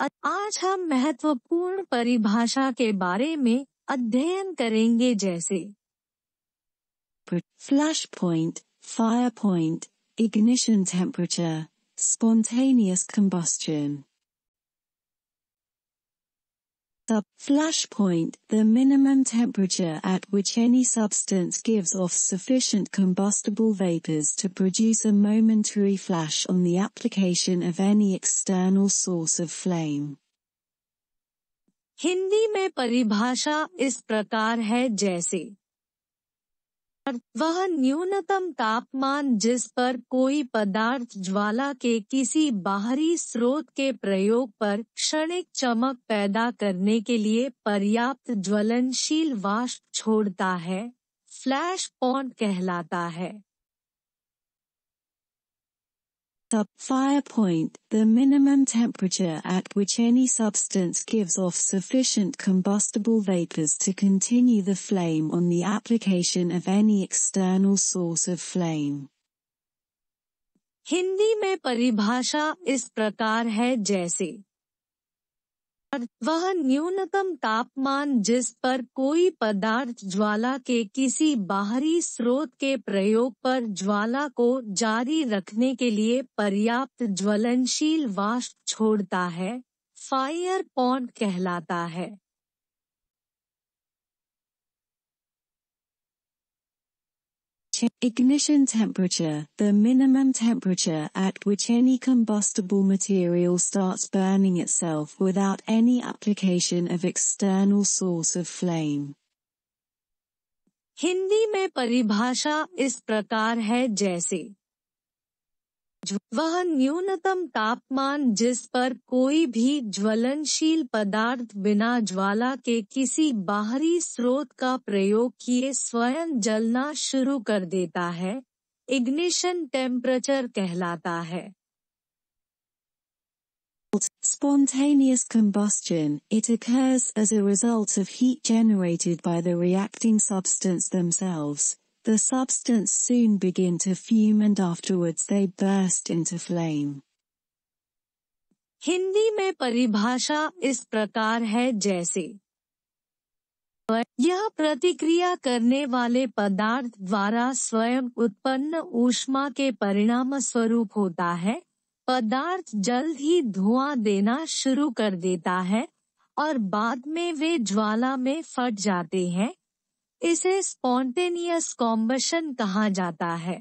आज हम महत्वपूर्ण परिभाषा के बारे में अध्ययन करेंगे जैसे flash point fire point ignition temperature spontaneous combustion The flashpoint, the minimum temperature at which any substance gives off sufficient combustible vapors to produce a momentary flash on the application of any external source of flame. Hindi में परिभाषा इस प्रकार है जैसे वह न्यूनतम तापमान जिस पर कोई पदार्थ ज्वाला के किसी बाहरी स्रोत के प्रयोग पर क्षणिक चमक पैदा करने के लिए पर्याप्त ज्वलनशील वाष्प छोड़ता है फ्लैश पॉइंट कहलाता है Sub fire point, the minimum temperature at which any substance gives off sufficient combustible vapors to continue the flame on the application of any external source of flame. Hindi में परिभाषा इस प्रकार है जैसे वह न्यूनतम तापमान जिस पर कोई पदार्थ ज्वाला के किसी बाहरी स्रोत के प्रयोग पर ज्वाला को जारी रखने के लिए पर्याप्त ज्वलनशील वाष्प छोड़ता है फायर पॉन्ट कहलाता है ignition temperature, the minimum temperature at which any combustible material starts burning itself without any application of external source of flame. Hindi में परिभाषा इस प्रकार है जैसे वह न्यूनतम तापमान जिस पर कोई भी ज्वलनशील पदार्थ बिना ज्वाला के किसी बाहरी स्रोत का प्रयोग किए स्वयं जलना शुरू कर देता है इग्निशन टेम्परेचर कहलाता है Spontaneous combustion, it occurs as a result of heat generated by the reacting substance themselves. The substance soon begin to fume and afterwards they burst into flame. Hindi में परिभाषा इस प्रकार है जैसे यह प्रतिक्रिया करने वाले पदार्थ द्वारा स्वयं उत्पन्न ऊष्मा के परिणाम स्वरूप होता है पदार्थ जल्द ही धुआं देना शुरू कर देता है और बाद में वे ज्वाला में फट जाते हैं इसे स्पॉन्टेनियस कॉम्बशन कहा जाता है